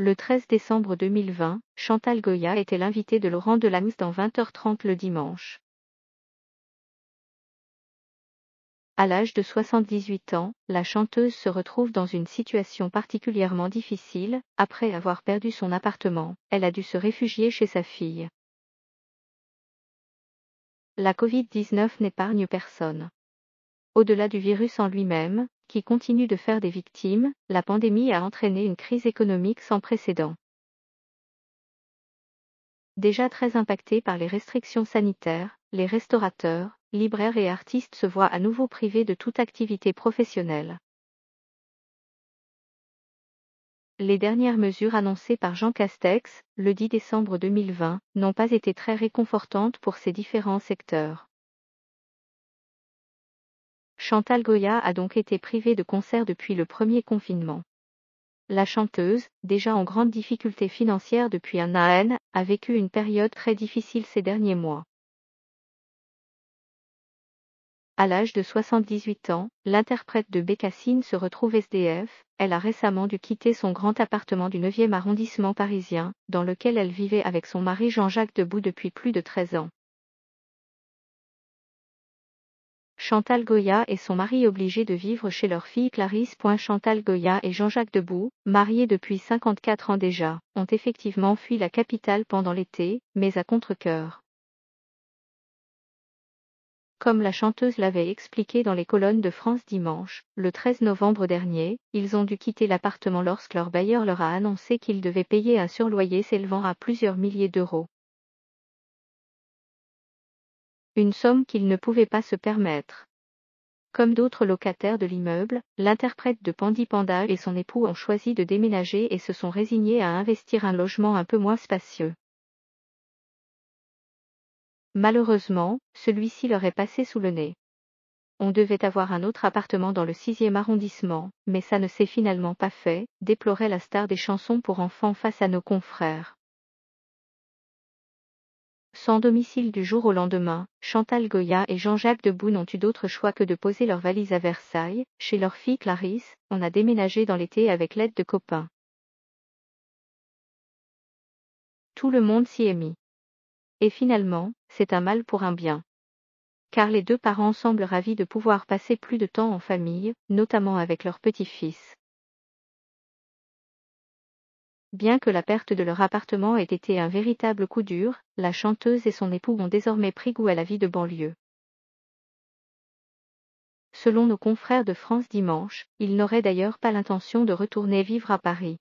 Le 13 décembre 2020, Chantal Goya était l'invitée de Laurent Delahousse dans 20h30 le dimanche. À l'âge de 78 ans, la chanteuse se retrouve dans une situation particulièrement difficile, après avoir perdu son appartement, elle a dû se réfugier chez sa fille. La Covid-19 n'épargne personne. Au-delà du virus en lui-même, qui continue de faire des victimes, la pandémie a entraîné une crise économique sans précédent. Déjà très impactés par les restrictions sanitaires, les restaurateurs, libraires et artistes se voient à nouveau privés de toute activité professionnelle. Les dernières mesures annoncées par Jean Castex, le 10 décembre 2020, n'ont pas été très réconfortantes pour ces différents secteurs. Chantal Goya a donc été privée de concert depuis le premier confinement. La chanteuse, déjà en grande difficulté financière depuis un an, a vécu une période très difficile ces derniers mois. À l'âge de 78 ans, l'interprète de Bécassine se retrouve SDF. Elle a récemment dû quitter son grand appartement du 9e arrondissement parisien, dans lequel elle vivait avec son mari Jean-Jacques Debout depuis plus de 13 ans. Chantal Goya et son mari obligés de vivre chez leur fille Clarisse. Chantal Goya et Jean-Jacques Debout, mariés depuis 54 ans déjà, ont effectivement fui la capitale pendant l'été, mais à contre coeur Comme la chanteuse l'avait expliqué dans les colonnes de France dimanche, le 13 novembre dernier, ils ont dû quitter l'appartement lorsque leur bailleur leur a annoncé qu'ils devaient payer un surloyer s'élevant à plusieurs milliers d'euros une somme qu'il ne pouvait pas se permettre. Comme d'autres locataires de l'immeuble, l'interprète de Pandipanda et son époux ont choisi de déménager et se sont résignés à investir un logement un peu moins spacieux. Malheureusement, celui-ci leur est passé sous le nez. On devait avoir un autre appartement dans le 6e arrondissement, mais ça ne s'est finalement pas fait, déplorait la star des chansons pour enfants face à nos confrères. Sans domicile du jour au lendemain, Chantal Goya et Jean-Jacques Debout n'ont eu d'autre choix que de poser leurs valises à Versailles, chez leur fille Clarisse, on a déménagé dans l'été avec l'aide de copains. Tout le monde s'y est mis. Et finalement, c'est un mal pour un bien. Car les deux parents semblent ravis de pouvoir passer plus de temps en famille, notamment avec leur petit-fils. Bien que la perte de leur appartement ait été un véritable coup dur, la chanteuse et son époux ont désormais pris goût à la vie de banlieue. Selon nos confrères de France Dimanche, ils n'auraient d'ailleurs pas l'intention de retourner vivre à Paris.